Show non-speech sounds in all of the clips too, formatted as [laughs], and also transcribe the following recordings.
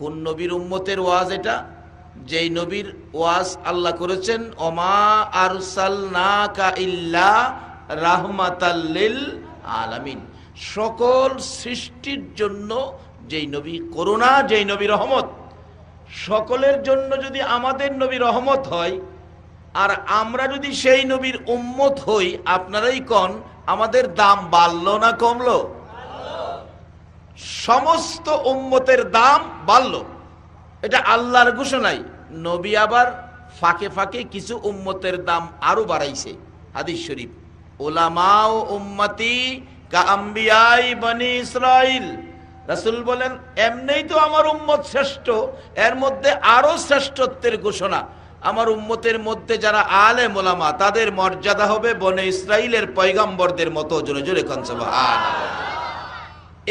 কোন নবীর উম্মতের ওয়াজ এটা যেই নবীর ওয়াজ আল্লাহ করেছেন ওমা আর ইল্লা রাহমাতাল্লিল আলামিন সকল সৃষ্টির জন্য যেই নবী করুণা যেই নবী রহমত সকলের জন্য যদি আমাদের নবী রহমত হয় আর আমরা যদি সেই নবীর উম্মত হই আপনারাই কন আমাদের দাম বাড়লো না কমলো সমস্ত উম্মতের দাম বাড়ল এটা আল্লাহর ঘোষণাই নবী আবার ফাঁকে ফাঁকে কিছু উম্মতের দাম আরো বাড়াইছে হাদিস শরীফ ওলামাও উম্মতি কাম্বিয়াই বনি ইসরাইল রাসুল বলেন এমনিই তো আমার উম্মত শ্রেষ্ঠ এর মধ্যে আরো শ্রেষ্ঠত্বের ঘোষণা আমার উম্মতের মধ্যে যারা আলে মোলামা তাদের মর্যাদা হবে বনে ইসরাইলের পৈগম্বরদের মতো জোরে জোরে কনসভা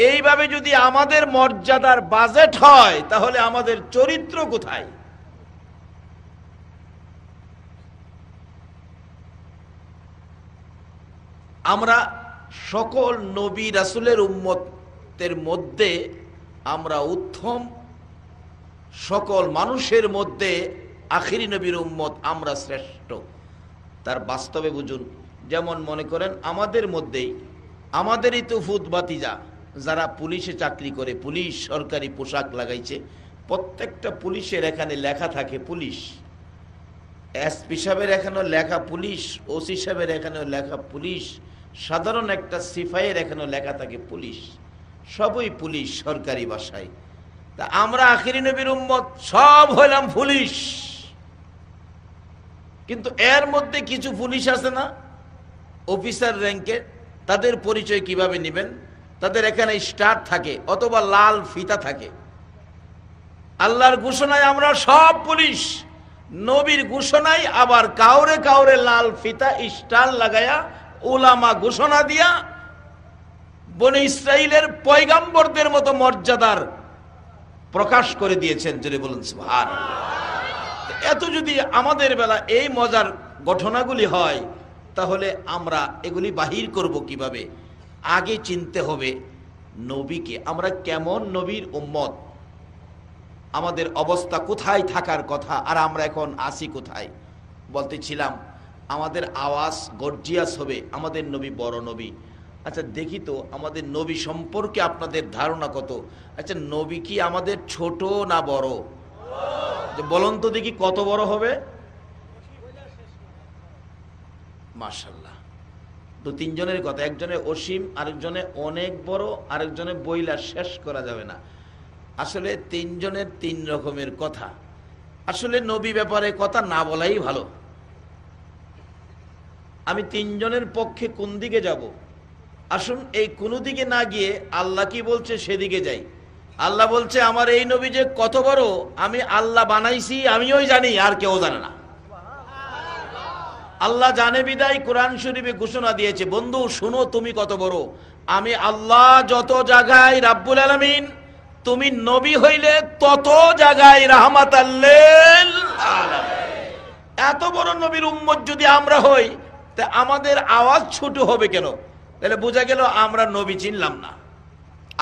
এইভাবে যদি আমাদের মর্যাদার বাজেট হয় তাহলে আমাদের চরিত্র কোথায় আমরা সকল নবী রাসুলের উম্মতের মধ্যে আমরা উত্তম সকল মানুষের মধ্যে আখিরি নবীর উম্মত আমরা শ্রেষ্ঠ তার বাস্তবে বুঝুন যেমন মনে করেন আমাদের মধ্যেই আমাদেরই তো ফুত বাতিজা যারা পুলিশে চাকরি করে পুলিশ সরকারি পোশাক লাগাইছে প্রত্যেকটা পুলিশের এখানে লেখা থাকে পুলিশ এসপি সাহেবের এখানেও লেখা পুলিশ ওসি সাহেবের এখানেও লেখা পুলিশ সাধারণ একটা সিফাইয়ের এখানেও লেখা থাকে পুলিশ সবই পুলিশ সরকারি ভাষায় তা আমরা আখিরি নবীর উম্মত সব হইলাম পুলিশ কিন্তু এর মধ্যে কিছু পুলিশ আছে না অফিসার র্যাঙ্কে তাদের পরিচয় কিভাবে নেবেন তাদের এখানে স্টার থাকে অথবা লাল ফিতা থাকে আল্লাহর ঘোষণায় আমরা সব পুলিশ নবীর ঘোষণায় আবার কাউরে কাউরে লাল ফিতা স্টার লাগায়া ওলামা ঘোষণা দিয়া বনে ইসরাইলের পয়গাম্বরদের মতো মর্যাদার প্রকাশ করে দিয়েছেন যদি বলুন ভার এত যদি আমাদের বেলা এই মজার ঘটনাগুলি হয় তাহলে আমরা এগুলি বাহির করব কিভাবে। আগে চিনতে হবে নবীকে আমরা কেমন নবীর উম্মত আমাদের অবস্থা কোথায় থাকার কথা আর আমরা এখন আসি কোথায় বলতেছিলাম আমাদের আওয়াজ গর্জিয়াস হবে আমাদের নবী বড় নবী আচ্ছা দেখি তো আমাদের নবী সম্পর্কে আপনাদের ধারণা কত আচ্ছা নবী কি আমাদের ছোট না বড় বলুন তো দেখি কত বড় হবে মাসাল্লাহ তো তিনজনের কথা একজনে অসীম আরেকজনে অনেক বড় আরেকজনে বইলা শেষ করা যাবে না আসলে তিনজনের তিন রকমের কথা আসলে নবী ব্যাপারে কথা না বলাই ভালো আমি তিনজনের পক্ষে কোন দিকে যাব। আসুন এই কোনো দিকে না গিয়ে আল্লাহ কি বলছে সেদিকে যাই আল্লাহ বলছে আমার এই নবী যে কত বড় আমি আল্লাহ বানাইছি আমিও জানি আর কেউ জানে না আল্লাহ জানে বিদায় কোরআন শরীফে ঘোষণা দিয়েছে বন্ধু শুনো তুমি কত বড় আমি আল্লাহ যত জায়গায় রাব্বুল আলমিন তুমি নবী হইলে তত জায়গায় রাহমাত এত বড় নবীর উম্মত যদি আমরা হই তা আমাদের আওয়াজ ছোট হবে কেন তাহলে বোঝা গেল আমরা নবী চিনলাম না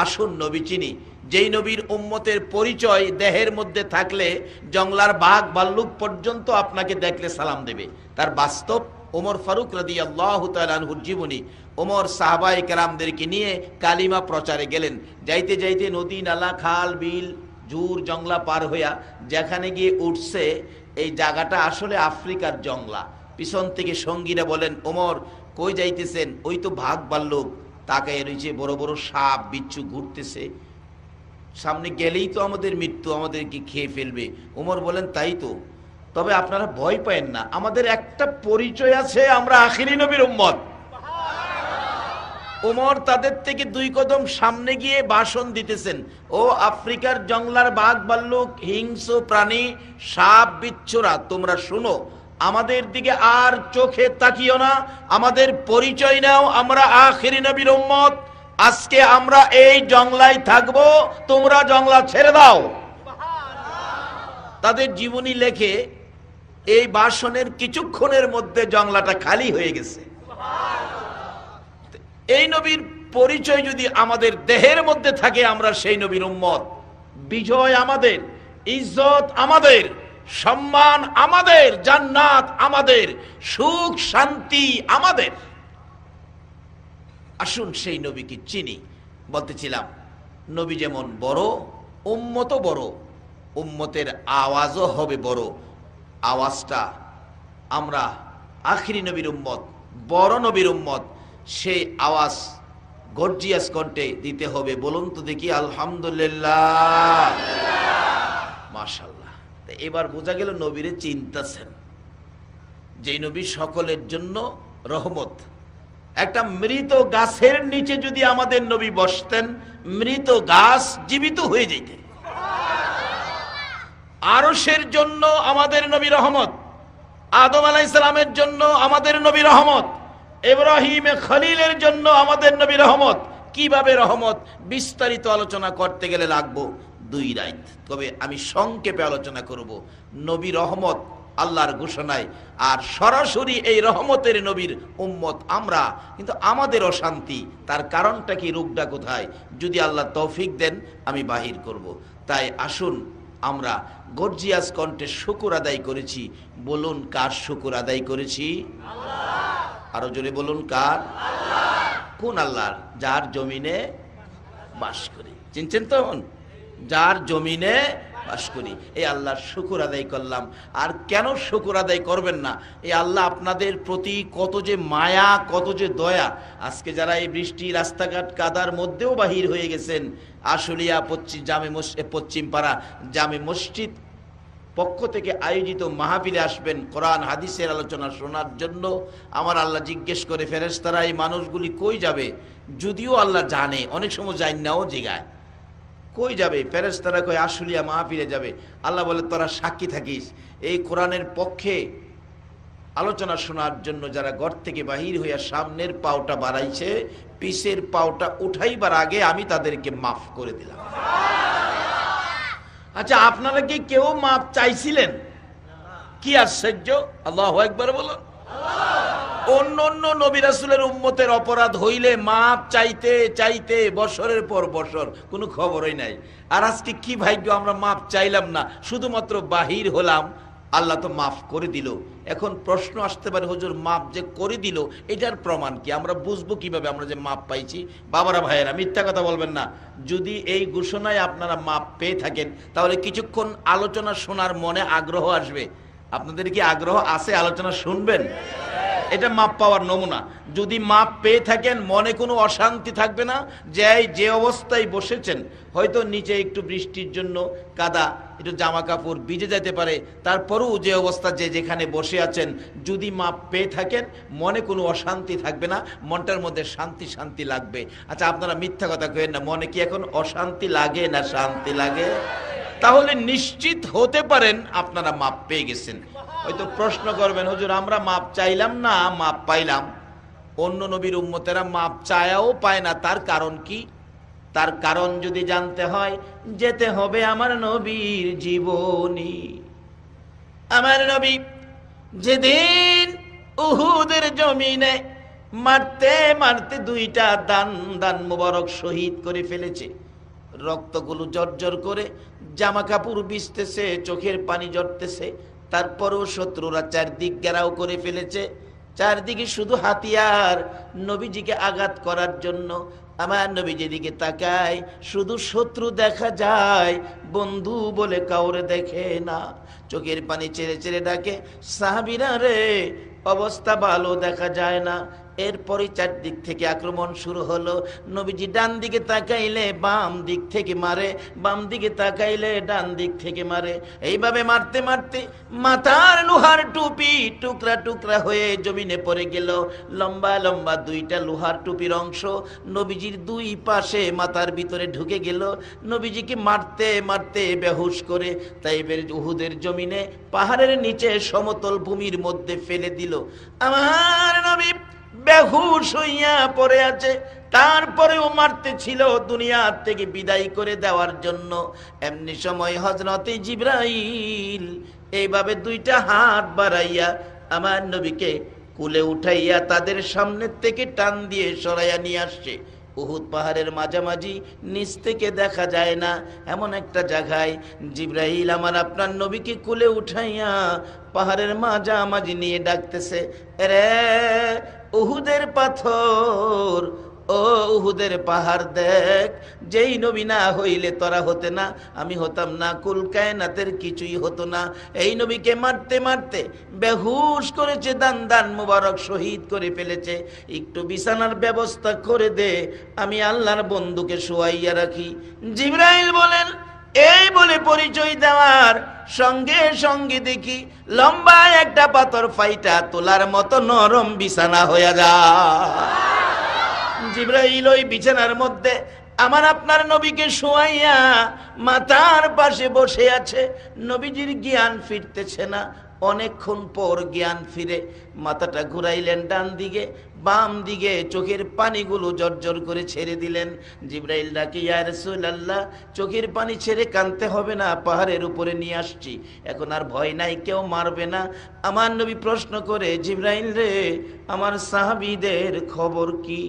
আসুন নবী চিনি যেই নবীর উম্মতের পরিচয় দেহের মধ্যে থাকলে জংলার বাঘ বাল্লুক পর্যন্ত আপনাকে দেখলে সালাম দেবে তার বাস্তব ওমর ফারুক রদি আল্লাহ তালহুর জীবনী ওমর সাহাবাই কেরামদেরকে নিয়ে কালিমা প্রচারে গেলেন যাইতে যাইতে নদী নালা খাল বিল জুর জংলা পার হইয়া যেখানে গিয়ে উঠছে এই জায়গাটা আসলে আফ্রিকার জংলা পিছন থেকে সঙ্গীরা বলেন ওমর কই যাইতেছেন ওই তো ভাগ বাল্লুক তাকে রয়েছে বড় বড় সাপ বিচ্ছু ঘুরতেছে সামনে গেলেই তো আমাদের মৃত্যু আমাদেরকে খেয়ে ফেলবে ওমর বলেন তাই তো তবে আপনারা ভয় পায়েন না আমাদের একটা পরিচয় আছে আমরা আখিরি নবীর উম্মত ওমর তাদের থেকে দুই কদম সামনে গিয়ে বাসন দিতেছেন ও আফ্রিকার জংলার বাঘ বাল্লুক হিংস প্রাণী সাপ বিচ্ছরা তোমরা শুনো আমাদের দিকে আর চোখে তাকিও না আমাদের পরিচয় নাও আমরা আখিরি নবীর উম্মত আজকে আমরা এই জংলায় থাকব তোমরা জংলা ছেড়ে দাও তাদের জীবনী লেখে এই বাসনের কিছুক্ষণের মধ্যে জংলাটা খালি হয়ে গেছে এই নবীর পরিচয় যদি আমাদের দেহের মধ্যে থাকে আমরা সেই নবীর উম্মত বিজয় আমাদের ইজ্জত আমাদের সম্মান আমাদের জান্নাত আমাদের সুখ শান্তি আমাদের আসুন সেই নবীকে চিনি বলতেছিলাম নবী যেমন বড় উম্মত বড় উম্মতের আওয়াজও হবে বড় আওয়াজটা আমরা আখিরি নবীর উম্মত বড় নবীর উম্মত সেই আওয়াজ গর্জিয়াস কণ্ঠে দিতে হবে বলুন তো দেখি আলহামদুলিল্লাহ মাশাল্লাহ এবার বোঝা গেল নবীরে চিন্তাছেন যে নবী সকলের জন্য রহমত একটা মৃত গাছের নিচে যদি আমাদের নবী বসতেন মৃত গাছ জীবিত হয়ে যেত আরসের জন্য আমাদের নবী রহমত আদম আলাহ জন্য আমাদের নবী রহমত এব্রাহিম খলিলের জন্য আমাদের নবী রহমত কিভাবে রহমত বিস্তারিত আলোচনা করতে গেলে লাগবো দুই রাইত তবে আমি সংক্ষেপে আলোচনা করব নবী রহমত আল্লাহর ঘোষণায় আর সরাসরি এই রহমতের নবীর উম্মত আমরা কিন্তু আমাদের অশান্তি তার কারণটা কি রোগটা কোথায় যদি আল্লাহ তৌফিক দেন আমি বাহির করব। তাই আসুন আমরা গর্জিয়াস কণ্ঠে শুকুর আদায় করেছি বলুন কার শুকুর আদায় করেছি আরো জোরে বলুন কার কোন আল্লাহর যার জমিনে বাস করি চিনছেন তখন যার জমিনে পাশ করি এই আল্লাহর শুকুর আদায় করলাম আর কেন শুকুর আদায় করবেন না এই আল্লাহ আপনাদের প্রতি কত যে মায়া কত যে দয়া আজকে যারা এই বৃষ্টি রাস্তাঘাট কাদার মধ্যেও বাহির হয়ে গেছেন আশুলিয়া পশ্চিম জামে পশ্চিম পাড়া জামে মসজিদ পক্ষ থেকে আয়োজিত মাহাবিলে আসবেন কোরআন হাদিসের আলোচনা শোনার জন্য আমার আল্লাহ জিজ্ঞেস করে ফেরেস্তারা এই মানুষগুলি কই যাবে যদিও আল্লাহ জানে অনেক সময় জান নাও জিগায় কই যাবে প্যারেস তারা কই আশুলিয়া ফিরে যাবে আল্লাহ বলে তোরা সাক্ষী থাকিস এই কোরআনের পক্ষে আলোচনা শোনার জন্য যারা ঘর থেকে বাহির হইয়া সামনের পাওটা বাড়াইছে পিসের পাওটা উঠাইবার আগে আমি তাদেরকে মাফ করে দিলাম আচ্ছা আপনারা কি কেউ মাফ চাইছিলেন কি আশ্চর্য আল্লাহ একবার বলুন অন্য অন্য নবিরাসুলের উম্মতের অপরাধ হইলে মাপ চাইতে চাইতে বছরের পর বছর কোনো খবরই নাই আর আজকে কি ভাগ্য আমরা মাপ চাইলাম না শুধুমাত্র বাহির হলাম আল্লাহ তো মাফ করে দিল এখন প্রশ্ন আসতে পারে হুজুর মাপ যে করে দিল এটার প্রমাণ কি আমরা বুঝবো কিভাবে আমরা যে মাপ পাইছি বাবারা ভাইয়েরা মিথ্যা কথা বলবেন না যদি এই ঘোষণায় আপনারা মাপ পেয়ে থাকেন তাহলে কিছুক্ষণ আলোচনা শোনার মনে আগ্রহ আসবে আপনাদের কি আগ্রহ আছে আলোচনা শুনবেন এটা মাপ পাওয়ার নমুনা যদি মাপ পেয়ে থাকেন মনে কোনো অশান্তি থাকবে না যে যে অবস্থায় বসেছেন হয়তো নিচে একটু বৃষ্টির জন্য কাদা একটু জামা কাপড় ভিজে যেতে পারে তারপরেও যে অবস্থা যে যেখানে বসে আছেন যদি মাপ পেয়ে থাকেন মনে কোনো অশান্তি থাকবে না মনটার মধ্যে শান্তি শান্তি লাগবে আচ্ছা আপনারা মিথ্যা কথা কেন না মনে কি এখন অশান্তি লাগে না শান্তি লাগে তাহলে নিশ্চিত হতে পারেন আপনারা মাপ পেয়ে গেছেন হয়তো প্রশ্ন করবেন হুজুর আমরা মাপ চাইলাম না মাপ পাইলাম অন্য নবীর উম্মতেরা মাপ চায়াও পায় না তার কারণ কি তার কারণ যদি জানতে হয় যেতে হবে আমার নবীর জীবনী আমার নবী যেদিন উহুদের জমিনে মারতে মারতে দুইটা দান দান মুবারক শহীদ করে ফেলেছে রক্তগুলো জর্জর করে জামা কাপড় বিছতেছে চোখের পানি জড়তেছে তারপরও শত্রুরা চারদিক গেরাও করে ফেলেছে চারদিকে শুধু হাতিয়ার নবীজিকে আঘাত করার জন্য আমার নবী যেদিকে তাকায় শুধু শত্রু দেখা যায় বন্ধু বলে কাউরে দেখে না চোখের পানি ছেড়ে ছেড়ে ডাকে সাহাবিরা রে অবস্থা ভালো দেখা যায় না এরপরে চারদিক থেকে আক্রমণ শুরু হলো নবীজি ডান দিকে তাকাইলে বাম দিক থেকে মারে বাম দিকে তাকাইলে ডান দিক থেকে মারে এইভাবে মারতে মারতে মাথার লোহার টুপি টুকরা টুকরা হয়ে জমিনে পড়ে গেল লম্বা লম্বা দুইটা লোহার টুপির অংশ নবীজির দুই পাশে মাথার ভিতরে ঢুকে গেল নবীজিকে মারতে মারতে বেহুশ করে তাই উহুদের জমিনে পাহাড়ের নিচে সমতল ভূমির মধ্যে ফেলে দিল আমার নবী বেহুশ হইয়া পড়ে আছে তারপরেও ছিল দুনিয়া থেকে বিদায় করে দেওয়ার জন্য এমনি সময় হজরতে জিব্রাইল এইভাবে দুইটা হাত বাড়াইয়া আমার নবীকে কুলে উঠাইয়া তাদের সামনের থেকে টান দিয়ে সরাইয়া নিয়ে আসছে উহুদ পাহাড়ের মাঝামাঝি নিচ থেকে দেখা যায় না এমন একটা জায়গায় জিব্রাহিল আমার আপনার নবীকে কুলে উঠাইয়া পাহাড়ের মাঝামাঝি নিয়ে ডাকতেছে রে উহুদের পাথর ও উহুদের পাহাড় দেখ যেই নবী না হইলে তোরা হতে না আমি হতাম না কুল কায়নাতের কিছুই হতো না এই নবীকে মারতে মারতে বেহুশ করেছে দান দান মুবারক শহীদ করে ফেলেছে একটু বিছানার ব্যবস্থা করে দে আমি আল্লাহর বন্ধুকে শোয়াইয়া রাখি জিব্রাইল বলেন এই বলে পরিচয় দেওয়ার সঙ্গে সঙ্গে দেখি লম্বা একটা পাথর ফাইটা তোলার মতো নরম বিছানা হয়ে যা জিব্রাইল ওই বিছানার মধ্যে আমার আপনার নবীকে শোয়াইয়া মাথার পাশে বসে আছে নবীজির জ্ঞান ফিরতেছে না অনেকক্ষণ পর জ্ঞান ফিরে মাথাটা ঘুরাইলেন ডান দিকে বাম দিকে চোখের পানিগুলো জর্জর করে ছেড়ে দিলেন জিব্রাইল ডাকে ইয়ারসুল্লাহ চোখের পানি ছেড়ে কানতে হবে না পাহাড়ের উপরে নিয়ে আসছি এখন আর ভয় নাই কেউ মারবে না আমার নবী প্রশ্ন করে জিব্রাইল রে আমার সাহাবিদের খবর কি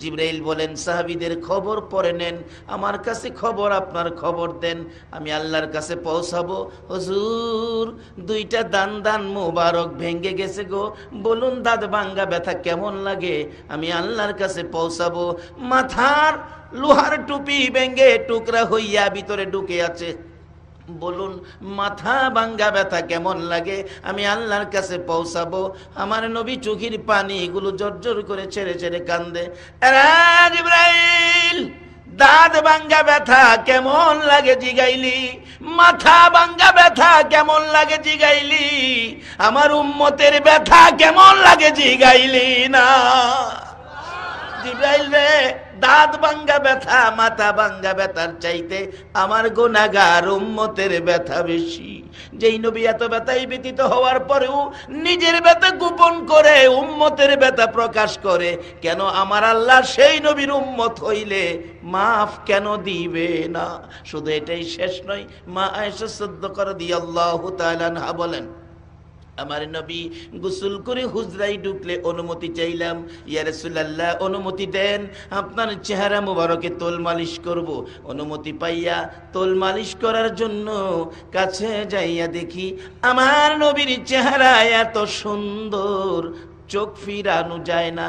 জিব্রাইল বলেন সাহাবিদের খবর পরে নেন আমার কাছে খবর আপনার খবর দেন আমি আল্লাহর কাছে পৌঁছাবো হজুর দুইটা দান দান মোবারক ভেঙ্গে গেছে গো বলুন দাঁত ভাঙ্গা ব্যথা কেমন লাগে আমি আল্লাহর কাছে পৌঁছাবো মাথার লোহার টুপি ভেঙ্গে টুকরা হইয়া ভিতরে ঢুকে আছে বলুন মাথা ভাঙ্গা ব্যথা কেমন লাগে আমি আল্লাহর কাছে পৌঁছাবো আমার নবী চোখের পানি এগুলো জর্জর করে ছেড়ে ছেড়ে কান্দে দাঁত ভাঙ্গা ব্যথা কেমন লাগে জিগাইলি মাথা ভাঙ্গা ব্যথা কেমন লাগে জিগাইলি আমার উম্মতের ব্যথা কেমন লাগে জিগাইলি না রে দাঁত ভাঙ্গা ব্যথা মাথা ভাঙ্গা ব্যথার চাইতে আমার গোনাগার উম্মতের ব্যথা বেশি যেই নবী এত ব্যথাই ব্যতীত হওয়ার পরেও নিজের ব্যথা গোপন করে উম্মতের ব্যথা প্রকাশ করে কেন আমার আল্লাহ সেই নবীর উম্মত হইলে মাফ কেন দিবে না শুধু এটাই শেষ নয় মা আয়সা সদ্য করে দিয়ে আল্লাহ তালানহা বলেন আমার নবী গোসল করে হুজরাই ঢুকলে অনুমতি চাইলাম ইয়ারসুল্লাহ অনুমতি দেন আপনার চেহারা মুবারকে তোল মালিশ করব অনুমতি পাইয়া তোল মালিশ করার জন্য কাছে যাইয়া দেখি আমার নবীর চেহারা এত সুন্দর চোখ ফিরানো যায় না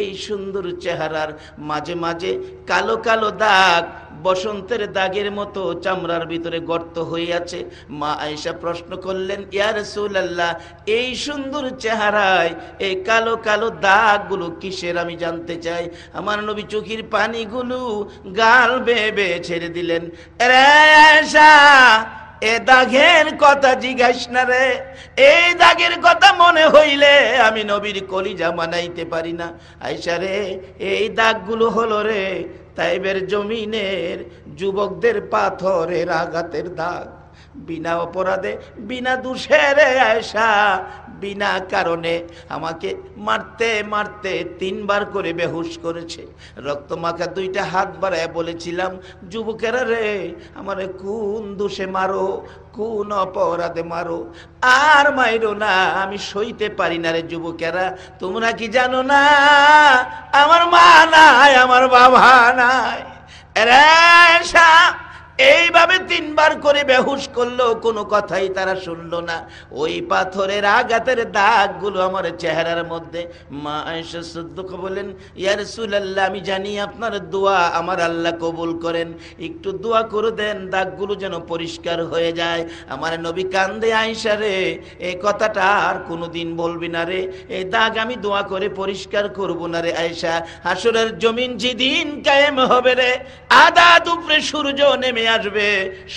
এই সুন্দর চেহারার মাঝে মাঝে কালো কালো দাগ বসন্তের দাগের মতো চামড়ার ভিতরে গর্ত হয়ে আছে মা আয়সা প্রশ্ন করলেন ইয়ার আল্লাহ এই সুন্দর চেহারায় এই কালো কালো দাগগুলো কিসের আমি জানতে চাই আমার নবী চোখের পানিগুলো গাল বেবে ছেড়ে দিলেন রে এ দাগের কথা জিজ্ঞাস না রে এই দাগের কথা মনে হইলে আমি নবীর কলিজা মানাইতে পারি না আইসা রে এই দাগগুলো হলো রে তাইবের জমিনের যুবকদের পাথরের আঘাতের দাগ বিনা অপরাধে বিনা দুষেরে আয়সা বিনা কারণে আমাকে মারতে মারতে তিনবার করে বেহুশ করেছে রক্ত মাখা দুইটা হাত বাড়ায় বলেছিলাম যুবকেরা রে আমার কোন দোষে মারো কোন অপরাধে মারো আর মাইরো না আমি সইতে পারি না রে যুবকেরা তোমরা কি জানো না আমার মা নাই আমার বাবা নাই রে এইভাবে তিনবার করে বেহুশ করলো কোনো কথাই তারা শুনলো না ওই পাথরের আঘাতের দাগগুলো আমার চেহারার মধ্যে মা আয়েশা সদ্দুক বলেন ইয়ার সুলাল্লাহ আমি জানি আপনার দোয়া আমার আল্লাহ কবুল করেন একটু দোয়া করে দেন দাগগুলো যেন পরিষ্কার হয়ে যায় আমার নবী কান্দে আয়েশা রে এ কথাটা আর কোনো দিন বলবি না রে এ দাগ আমি দোয়া করে পরিষ্কার করবো না রে আয়সা হাসুরের জমিন যেদিন কায়েম হবে রে আদা দুপুরে সূর্য নেমে আসবে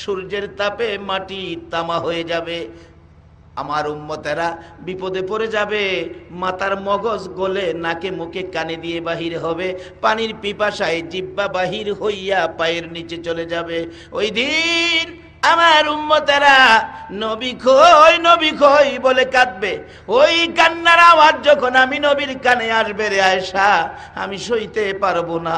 সূর্যের তাপে মাটি তামা হয়ে যাবে আমার উম্মতেরা বিপদে পড়ে যাবে মাতার মগজ গলে নাকে মুখে কানে দিয়ে বাহির হবে পানির পিপাসায় জিব্বা বাহির হইয়া পায়ের নিচে চলে যাবে ওই দিন আমার উম্মতেরা নবী খই নবী খই বলে কাঁদবে ওই কান্নার আওয়াজ যখন আমি নবীর কানে আসবে রে আয়সা আমি সইতে পারবো না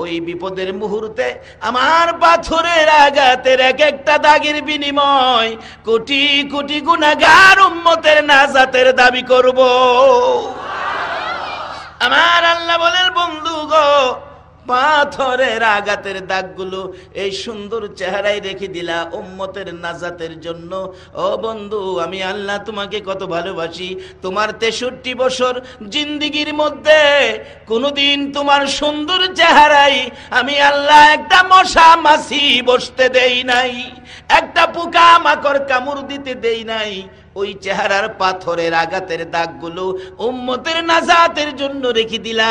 ওই বিপদের মুহূর্তে আমার পাথরের আঘাতের এক একটা দাগের বিনিময় কোটি কোটি গুণাগার উম্মতের নাজাতের দাবি করব আমার আল্লাহ বলেন বন্ধু গো পাথরের আঘাতের দাগগুলো এই সুন্দর চেহারায় রেখে দিলা উম্মতের নাজাতের জন্য ও বন্ধু আমি আল্লাহ তোমাকে কত ভালোবাসি তোমার তেষট্টি বছর জিন্দিগির মধ্যে কোনোদিন তোমার সুন্দর চেহারাই আমি আল্লাহ একটা মশা মাছি বসতে দেই নাই একটা পোকা মাকড় কামড় দিতে দেই নাই ওই চেহারার পাথরের আঘাতের দাগগুলো উম্মতের নাজাতের জন্য রেখে দিলা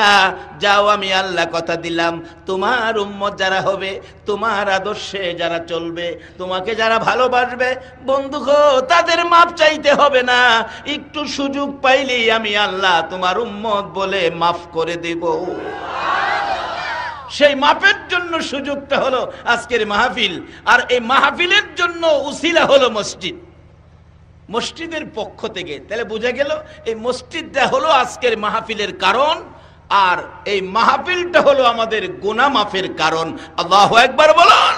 যাও আমি আল্লাহ কথা দিলাম তোমার উম্মত যারা হবে তোমার আদর্শে যারা চলবে তোমাকে যারা ভালোবাসবে বন্ধু তাদের মাপ চাইতে হবে না একটু সুযোগ পাইলেই আমি আল্লাহ তোমার উম্মত বলে মাফ করে দেব সেই মাপের জন্য সুযোগটা হলো আজকের মাহফিল আর এই মাহফিলের জন্য উসিলা হলো মসজিদ মসজিদের পক্ষ থেকে তাহলে বোঝা গেল এই মসজিদটা হলো আজকের মাহফিলের কারণ আর এই মাহফিলটা হলো আমাদের গোনা মাফের কারণ আল্লাহ একবার বলুন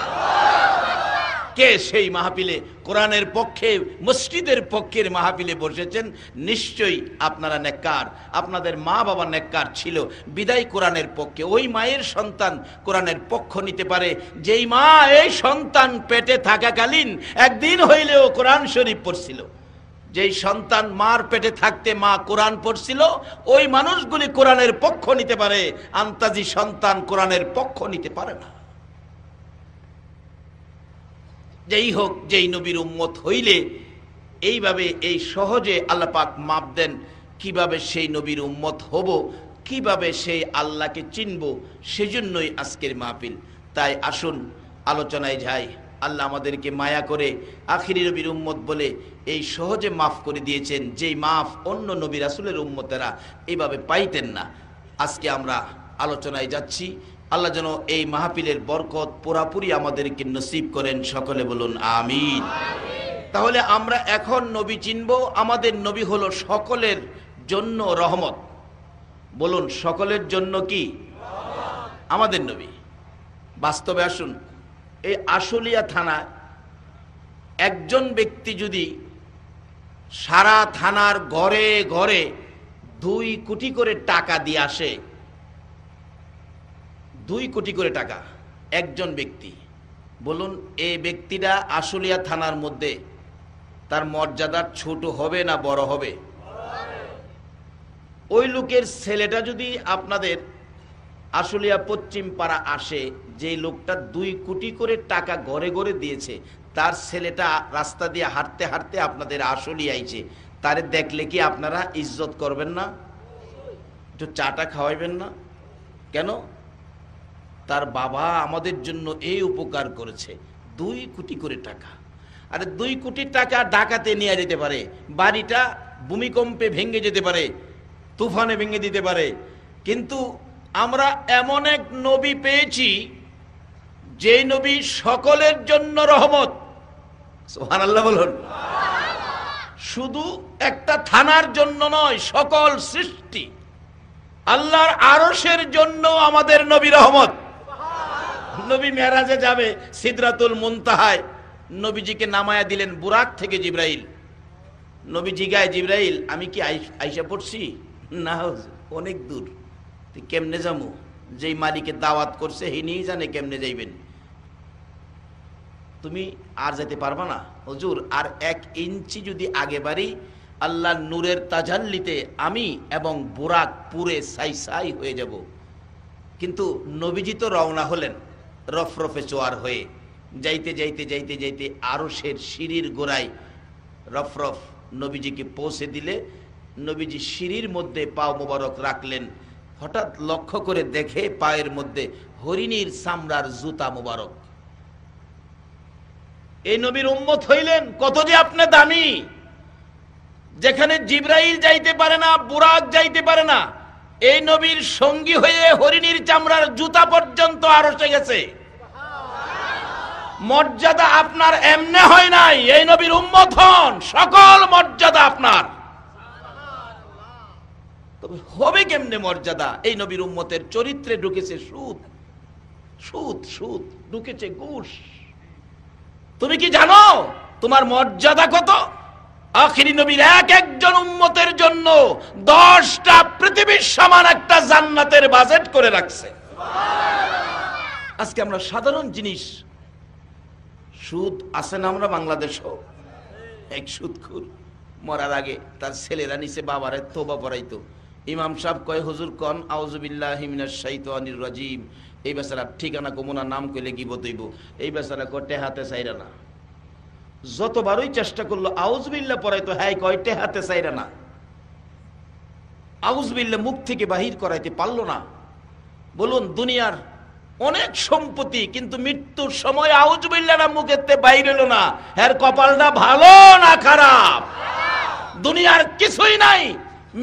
কে সেই মাহফিলে কোরআনের পক্ষে মসজিদের পক্ষের মাহফিলে বসেছেন নিশ্চয়ই আপনারা নেককার আপনাদের মা বাবা নেককার ছিল বিদায় কোরআনের পক্ষে ওই মায়ের সন্তান কোরআনের পক্ষ নিতে পারে যেই মা এই সন্তান পেটে থাকাকালীন একদিন হইলেও কোরআন শরীফ পড়ছিল যেই সন্তান মার পেটে থাকতে মা কোরআন পড়ছিল ওই মানুষগুলি কোরআনের পক্ষ নিতে পারে আন্তাজি সন্তান কোরআনের পক্ষ নিতে পারে না যেই হোক যেই নবীর উম্মত হইলে এইভাবে এই সহজে আল্লাপাক মাপ দেন কিভাবে সেই নবীর উম্মত হব কিভাবে সেই আল্লাহকে চিনব সেজন্যই আজকের মাহফিল তাই আসুন আলোচনায় যাই আল্লাহ আমাদেরকে মায়া করে আখিরি নবীর উম্মত বলে এই সহজে মাফ করে দিয়েছেন যেই মাফ অন্য নবী রাসুলের উম্মতেরা এইভাবে পাইতেন না আজকে আমরা আলোচনায় যাচ্ছি আল্লাহ যেন এই মাহফিলের বরকত পুরাপুরি আমাদেরকে নসিব করেন সকলে বলুন আমিন তাহলে আমরা এখন নবী চিনব আমাদের নবী হলো সকলের জন্য রহমত বলুন সকলের জন্য কি আমাদের নবী বাস্তবে আসুন এই আশুলিয়া থানায় একজন ব্যক্তি যদি সারা থানার ঘরে ঘরে দুই কোটি করে টাকা দিয়ে আসে দুই কোটি করে টাকা একজন ব্যক্তি বলুন এই ব্যক্তিটা আশুলিয়া থানার মধ্যে তার মর্যাদা ছোট হবে না বড় হবে ওই লোকের ছেলেটা যদি আপনাদের আশুলিয়া পশ্চিম পাড়া আসে যে লোকটা দুই কোটি করে টাকা গড়ে গড়ে দিয়েছে তার ছেলেটা রাস্তা দিয়ে হাঁটতে হাঁটতে আপনাদের আসলই আইছে তারে দেখলে কি আপনারা ইজ্জত করবেন না একটু চাটা খাওয়াইবেন না কেন তার বাবা আমাদের জন্য এই উপকার করেছে দুই কোটি করে টাকা আরে দুই কোটি টাকা ডাকাতে নিয়ে যেতে পারে বাড়িটা ভূমিকম্পে ভেঙে যেতে পারে তুফানে ভেঙে দিতে পারে কিন্তু আমরা এমন এক নবী পেয়েছি যে নবী সকলের জন্য রহমত সোহান আল্লাহ বলুন শুধু একটা থানার জন্য নয় সকল সৃষ্টি আল্লাহর আরসের জন্য আমাদের নবী রহমত নবী মেরাজে যাবে সিদ্রাতুল মুনতাহায় নবীজিকে নামায়া দিলেন বুরাক থেকে জিব্রাইল নবী জিগায় জিব্রাইল আমি কি আইসা পড়ছি না অনেক দূর কেমনে যাবো যেই মালিকে দাওয়াত করছে হিনিই জানে কেমনে যাইবেন তুমি আর যেতে পারবা না হজুর আর এক ইঞ্চি যদি আগে বাড়ি আল্লাহ নূরের তাজাল্লিতে আমি এবং বোরাক পুরে সাই সাই হয়ে যাব কিন্তু নবীজি তো রওনা হলেন রফরফে চোয়ার হয়ে যাইতে যাইতে যাইতে যাইতে আরসের সিঁড়ির গোড়ায় রফরফ নবীজিকে পৌঁছে দিলে নবীজি সিঁড়ির মধ্যে পাও মোবারক রাখলেন হঠাৎ লক্ষ্য করে দেখে পায়ের মধ্যে হরিণীর চামড়ার জুতা মোবারক এই নবীর উম্মত হইলেন কত যে আপনি দামি যেখানে জিব্রাইল যাইতে পারে না বুরাক যাইতে পারে না এই নবীর সঙ্গী হয়ে হরিণীর চামড়ার জুতা পর্যন্ত আরসে গেছে মর্যাদা আপনার এমনে হয় নাই এই নবীর উম্মত হন সকল মর্যাদা আপনার তবে হবে কেমনে মর্যাদা এই নবীর উম্মতের চরিত্রে ঢুকেছে সুদ সুদ সুদ ঢুকেছে ঘুষ তুমি কি জানো তোমার মর্যাদা কত আখিরি নবীর এক একজন উন্মতের জন্য দশটা পৃথিবীর সমান একটা জান্নাতের বাজেট করে রাখছে আজকে আমরা সাধারণ জিনিস সুদ আছে না আমরা বাংলাদেশও এক সুদ খুর মরার আগে তার ছেলেরা নিচে বাবার তোবা পড়াইতো ইমাম সাহ কয় হুজুর কন আউজুবিল্লাহিমিনার এই বেচারার ঠিকানা কমুনা নাম কইলে কি বতইব এই বেচারা কটে হাতে চাইরা না যতবারই চেষ্টা করলো আউজবিল্লা তো হ্যাঁ কয়টে হাতে চাইরা না আউজবিল্লা মুখ থেকে বাহির করাইতে পারলো না বলুন দুনিয়ার অনেক সম্পত্তি কিন্তু মৃত্যুর সময় আউজবিল্লা না মুখেতে বাহির এলো না হ্যার কপালটা ভালো না খারাপ দুনিয়ার কিছুই নাই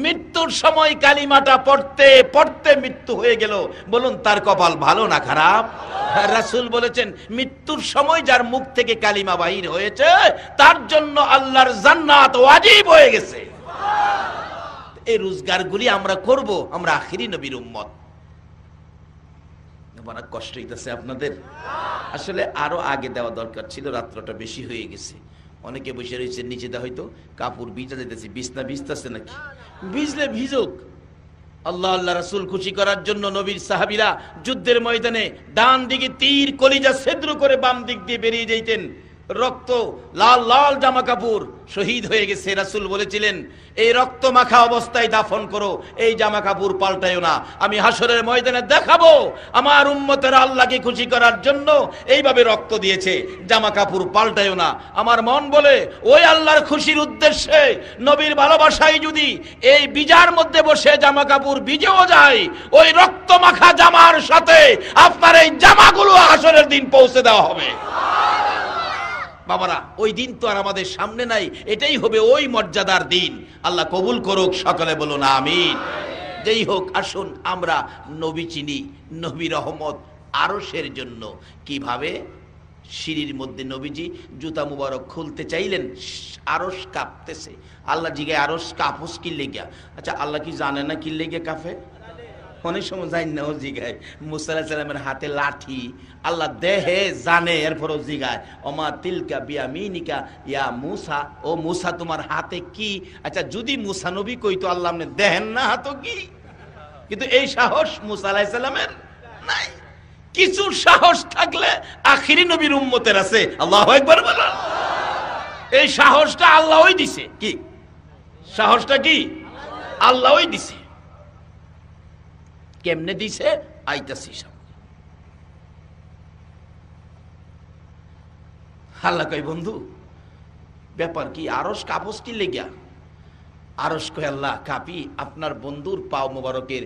মৃত্যুর সময় কালিমাটা পড়তে পড়তে মৃত্যু হয়ে গেল বলুন তার কপাল ভালো না খারাপ রাসুল বলেছেন মৃত্যুর সময় যার মুখ থেকে কালিমা বাহির হয়েছে তার জন্য আল্লাহর জান্নাত ওয়াজিব হয়ে গেছে এই রোজগারগুলি আমরা করব আমরা আখিরি নবীর উম্মত অনেক কষ্ট হইতেছে আপনাদের আসলে আরো আগে দেওয়া দরকার ছিল রাত্রটা বেশি হয়ে গেছে অনেকে বসে রয়েছে নিচে হয়তো কাপড় ভিজা যেতেছে বিছনা ভিজতেছে নাকি ভিজলে ভিজুক আল্লাহ আল্লাহ রাসুল খুশি করার জন্য নবীর সাহাবিরা যুদ্ধের ময়দানে ডান দিকে তীর কলিজা সেদ্র করে বাম দিক দিয়ে বেরিয়ে যাইতেন রক্ত লাল লাল জামা কাপড় শহীদ হয়ে গেছে রাসুল বলেছিলেন এই রক্ত মাখা অবস্থায় দাফন করো এই জামা কাপড় পাল্টাইও না আমি হাসরের ময়দানে দেখাবো আমার উন্মতের আল্লাহকে খুশি করার জন্য এইভাবে রক্ত দিয়েছে জামা কাপড় পাল্টাইও না আমার মন বলে ওই আল্লাহর খুশির উদ্দেশ্যে নবীর ভালোবাসায় যদি এই বিজার মধ্যে বসে জামা কাপড় বিজেও যায় ওই রক্ত মাখা জামার সাথে আপনার এই জামাগুলো হাসরের দিন পৌঁছে দেওয়া হবে বাবারা ওই দিন তো আর আমাদের সামনে নাই এটাই হবে ওই মর্যাদার দিন আল্লাহ কবুল করুক সকালে বলুন আমিন যেই হোক আসুন আমরা নবী চিনি নবী রহমত আরসের জন্য কিভাবে সিঁড়ির মধ্যে নবীজি জুতা মুবারক খুলতে চাইলেন আরস কাঁপতেছে আল্লাহ জিগে আরস কাপুস কিল্লে গিয়া আচ্ছা আল্লাহ কি জানে না কিল্লে গিয়া কাফে অনেক সময় যাই নাও জিগায় মুসাল্লাহ হাতে লাঠি আল্লাহ দেহে জানে এরপরও জিগায় অমা তিলকা বিয়া মিনিকা ইয়া মুসা ও মুসা তোমার হাতে কি আচ্ছা যদি মুসা নবী কইতো আল্লাহ আপনি দেহেন না হাত কি কিন্তু এই সাহস মুসা নাই কিছু সাহস থাকলে আখিরি নবীর উম্মতের আছে আল্লাহ একবার বলেন এই সাহসটা আল্লাহই দিছে কি সাহসটা কি আল্লাহই দিছে কেমনে দিছে আইতাছি সব আল্লাহ কই বন্ধু ব্যাপার কি আরস কাপস কি লেগিয়া আরস কয় আল্লাহ কাপি আপনার বন্ধুর পাও মোবারকের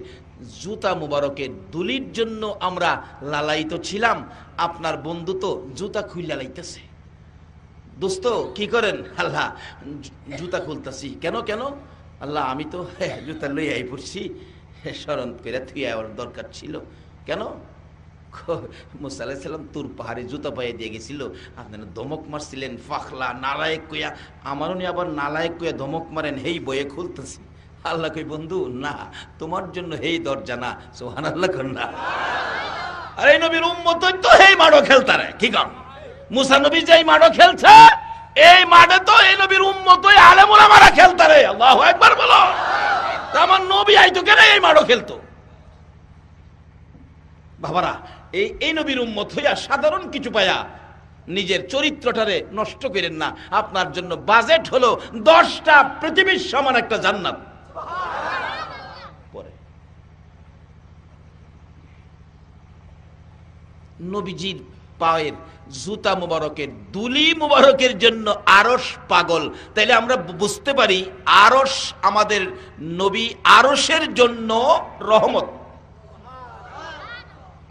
জুতা মোবারকের দুলির জন্য আমরা লালাইতো ছিলাম আপনার বন্ধু তো জুতা খুইলা লাইতেছে দোস্ত কি করেন আল্লাহ জুতা খুলতাছি কেন কেন আল্লাহ আমি তো জুতা লইয়াই পড়ছি স্মরণ করে থুয়ে আওয়ার দরকার ছিল কেন মুসা তুর পাহাড়ে জুতা পাইয়ে দিয়ে গেছিল আপনারা ধমক মারছিলেন ফাখলা নালায়েক কইয়া আমার নিয়ে আবার নালায়েক কইয়া ধমক মারেন হেই বয়ে খুলতেছি আল্লাহ কই বন্ধু না তোমার জন্য হেই দরজা না সোহান আল্লাহ কর না আরে নবীর উম্মত তো হেই মারো খেলতারে কি কম মুসা নবী যেই মারো খেলছে এই মাঠে তো এই নবীর উম্মত আলেমুলা মারা খেলতা রে আল্লাহ একবার বলো আমার নবী আইতো কেন এই মারো খেলতো বাবারা এই এই নবীর উম্মত হইয়া সাধারণ কিছু পায়া নিজের চরিত্রটারে নষ্ট করেন না আপনার জন্য বাজেট হলো দশটা পৃথিবীর সমান একটা জান্নাত পরে নবীজির পায়ের জুতা মুবারকের দুলি মুবারকের জন্য আরস পাগল তাইলে আমরা বুঝতে পারি আরস আমাদের নবী আরসের জন্য রহমত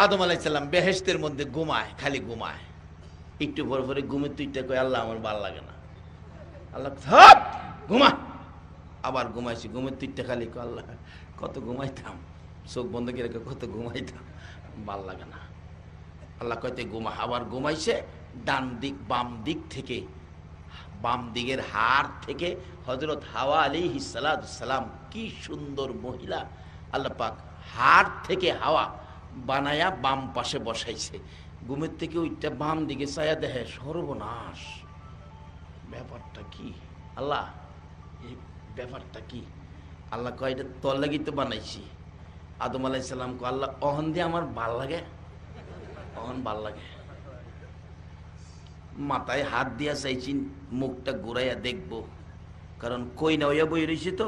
আদম আলাইসাল্লাম বেহেস্তের মধ্যে ঘুমায় খালি ঘুমায় একটু ভরে ভরে ঘুমে তুইটা কই আল্লাহ আমার ভাল লাগে না আল্লাহ ঘুমা আবার ঘুমাইছি ঘুমের তুইটা খালি আল্লাহ কত ঘুমাইতাম চোখ বন্ধ কত ঘুমাইতাম ভাল লাগে না আল্লাহ কয়তে ঘুমা আবার ঘুমাইছে ডান দিক বাম দিক থেকে বাম দিকের হাড় থেকে হজরত হাওয়া আলী হিসালাম কি সুন্দর মহিলা আল্লাহ পাক হার থেকে হাওয়া বানায়া বাম পাশে বসাইছে গুমের থেকে ওইটা বাম দিকে চায়া দেখে সর্বনাশ ব্যাপারটা কি আল্লাহ এই ব্যাপারটা কি আল্লাহ কয়টা এটা তল্লাগি তো বানাইছি আদম আলাইসাল্লাম কো আল্লাহ অহন দিয়ে আমার ভাল লাগে তখন ভাল লাগে মাথায় হাত দিয়া চাইছি মুখটা ঘুরাইয়া দেখব কারণ কই নয়া বই রয়েছে তো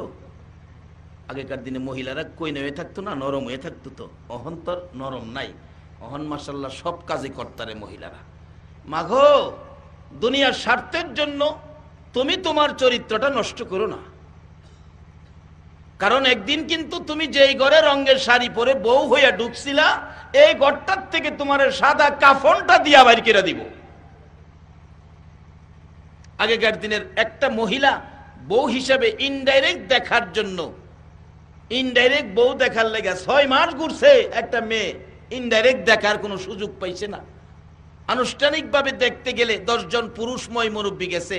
আগেকার দিনে মহিলারা কই হয়ে থাকতো না নরম হয়ে থাকতো তো অহন তোর নরম নাই অহন মাসাল্লাহ সব কাজে কর্তারে মহিলারা মাঘ দুনিয়ার স্বার্থের জন্য তুমি তোমার চরিত্রটা নষ্ট করো না কারণ একদিন কিন্তু তুমি যেই ঘরে রঙের শাড়ি পরে বউ হইয়া ঢুকছিলা এই ঘরটার থেকে তোমার সাদা কাফনটা দিয়া বাইর কেরা দিব আগেকার দিনের একটা মহিলা বউ হিসাবে ইনডাইরেক্ট দেখার জন্য ইনডাইরেক্ট বউ দেখার লেগে ছয় মাস ঘুরছে একটা মেয়ে ইনডাইরেক্ট দেখার কোনো সুযোগ পাইছে না আনুষ্ঠানিকভাবে দেখতে গেলে দশজন পুরুষময় মুরব্বী গেছে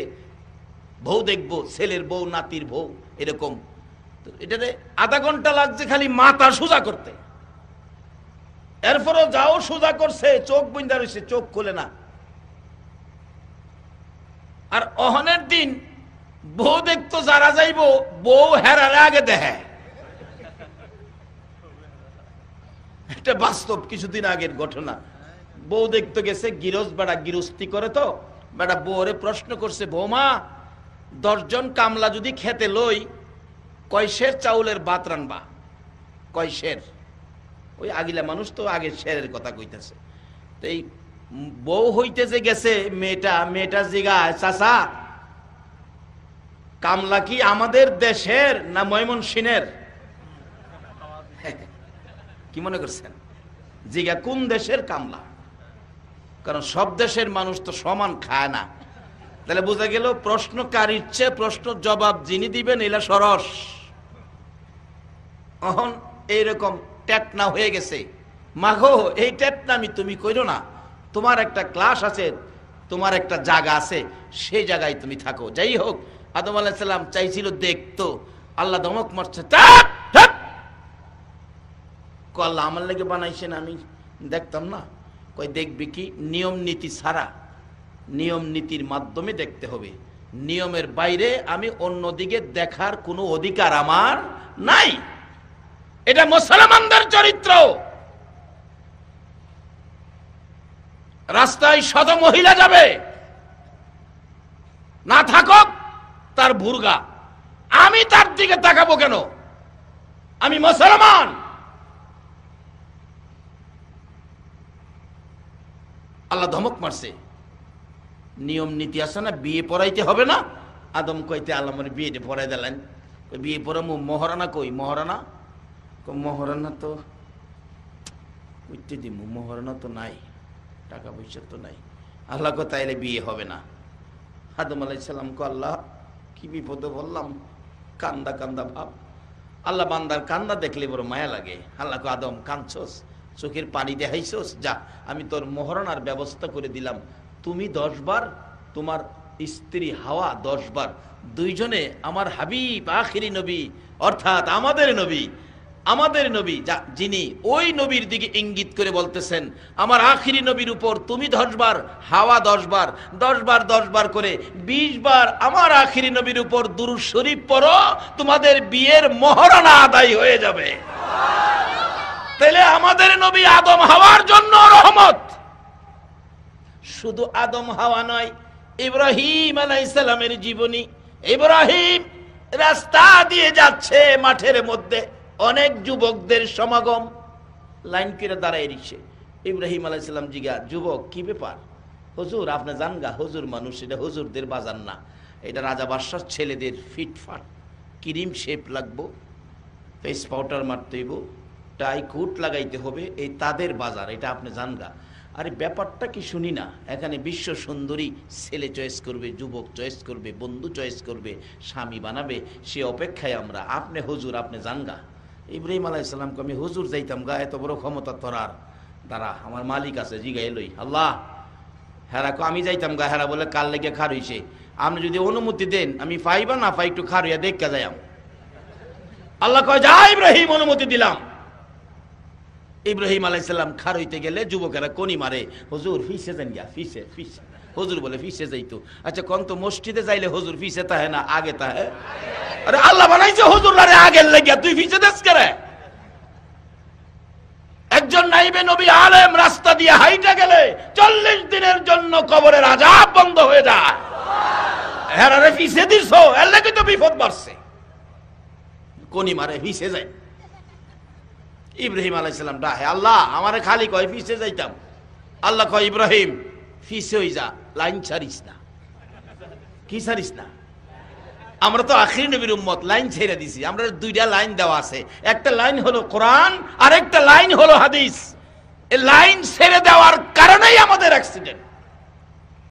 বউ দেখবো ছেলের বউ নাতির বউ এরকম এটাতে আধা ঘন্টা লাগছে খালি মাথা সোজা করতে এরপরও যাও সোজা করছে চোখ বুঝতে রয়েছে চোখ খুলে না আর অহনের দিন বউ দেখতো যারা যাইব বউ হেরারে আগে দেখে এটা বাস্তব কিছুদিন আগের ঘটনা বউ দেখতে গেছে গিরস বেড়া গিরস্তি করে তো বেড়া বউরে প্রশ্ন করছে বৌমা দশজন কামলা যদি খেতে লই কয়সের চাউলের বাত রানবা কয়সের ওই আগিলা মানুষ তো আগে শেরের কথা কইতেছে তো এই বউ হইতে যে গেছে মেয়েটা মেয়েটা জিগায় চাচা কামলা কি আমাদের দেশের না ময়মন সিনের [laughs] কি মনে করছেন জিগা কোন দেশের কামলা কারণ সব দেশের মানুষ তো সমান খায় না তাহলে বোঝা গেল প্রশ্নকারীর চেয়ে প্রশ্ন জবাব যিনি দিবেন এলা সরস অহন এইরকম টেটনা হয়ে গেছে মাঘো এই আমি তুমি করো না তোমার একটা ক্লাস আছে তোমার একটা জায়গা আছে সেই জায়গায় তুমি থাকো যাই হোক আদম আলাইসাল্লাম চাইছিল দেখতো আল্লাহ ধমক মারছে আল্লাহ আমার লেগে বানাইছেন আমি দেখতাম না কই দেখবি কি নিয়ম নীতি ছাড়া নিয়ম নীতির মাধ্যমে দেখতে হবে নিয়মের বাইরে আমি অন্যদিকে দেখার কোনো অধিকার আমার নাই এটা মুসলমানদের চরিত্র রাস্তায় শত মহিলা যাবে না থাকক তার ভুরগা আমি তার দিকে তাকাবো কেন আমি মুসলমান আল্লাহ ধমক মারছে নিয়ম নীতি আছে না বিয়ে পড়াইতে হবে না আদম কইতে আল্লাহ বিয়েটা পড়াই দিলেন বিয়ে পড়ে মহারানা কই মহারানা মহারণা তো দিব মহারণা তো নাই টাকা পয়সা তো নাই আল্লাহ কথা এলে বিয়ে হবে না আদম আলাইসাল্লামকে আল্লাহ কি বিপদে বললাম কান্দা কান্দা ভাব আল্লাহ বান্দার কান্দা দেখলে বড় মায়া লাগে আল্লাহকে আদম কাঁদছস চোখের পানি দেখাইছস যা আমি তোর মহরণার ব্যবস্থা করে দিলাম তুমি দশবার তোমার স্ত্রী হাওয়া দশবার দুইজনে আমার হাবিব আখিরি নবী অর্থাৎ আমাদের নবী আমাদের নবী যিনি ওই নবীর দিকে ইঙ্গিত করে বলতেছেন আমার আখিরি নবীর উপর তুমি দশবার হাওয়া দশবার দশবার দশবার করে বিশ বার আমার আখিরি নবীর উপর দুরু শরীফ পর তোমাদের বিয়ের মহারণা আদায় হয়ে যাবে তাহলে আমাদের নবী আদম হাওয়ার জন্য রহমত শুধু আদম হাওয়া নয় ইব্রাহিম আলাইসালামের জীবনী ইব্রাহিম রাস্তা দিয়ে যাচ্ছে মাঠের মধ্যে অনেক যুবকদের সমাগম লাইন কেটে দাঁড়াই রিক্সে ইব্রাহিম আলাইসালাম জিগা যুবক কি ব্যাপার হুজুর আপনি গা হুজুর মানুষ এটা হুজুরদের বাজার না এটা রাজা বাদশার ছেলেদের ফিটফাট ক্রিম শেপ লাগবো ফেস পাউডার মারতে হইব টাই কোট লাগাইতে হবে এই তাদের বাজার এটা আপনি জান গা আরে ব্যাপারটা কি শুনি না এখানে বিশ্ব সুন্দরী ছেলে চয়েস করবে যুবক চয়েস করবে বন্ধু চয়েস করবে স্বামী বানাবে সে অপেক্ষায় আমরা আপনি হুজুর আপনি জানগা ইব্রাহিম আলাহ ইসলামকে আমি হুজুর যাইতাম গা এত বড় ক্ষমতা তরার দ্বারা আমার মালিক আছে জিগাই লই আল্লাহ হেরা আমি যাইতাম গা হেরা বলে কাল লেগে খার হইছে আপনি যদি অনুমতি দেন আমি পাইবা না পাই একটু খার হইয়া দেখা যাই আল্লাহ কয় যা ইব্রাহিম অনুমতি দিলাম ইব্রাহিম আলাইসালাম খার হইতে গেলে যুবকেরা কনি মারে হুজুর ফিসে যান গিয়া ফিসে ফিসে হজুর বলে ফিসে যাইতো আচ্ছা কন তো মসজিদে যাইলে হজুর ফিসে তাহে না আগে তাহে আরে আল্লাহ বানাইছে হজুর আরে আগের লাগিয়া তুই ফিসে দেশ করে একজন নাইবে নবী আলেম রাস্তা দিয়ে হাইটা গেলে চল্লিশ দিনের জন্য কবরের আজাব বন্ধ হয়ে যায় হ্যাঁ আরে ফিসে এর লাগে তো বিপদ বাড়ছে কোনি মারে ফিসে যায় ইব্রাহিম আলাইসালাম হে আল্লাহ আমারে খালি কয় ফিসে যাইতাম আল্লাহ কয় ইব্রাহিম ফিসে হয়ে যা লাইন ছাড়িস না কি ছাড়িস না আমরা তো আখির নবীর উম্মত লাইন ছেড়ে দিছি আমরা দুইটা লাইন দেওয়া আছে একটা লাইন হলো কোরআন আর একটা লাইন হলো হাদিস লাইন ছেড়ে দেওয়ার কারণেই আমাদের অ্যাক্সিডেন্ট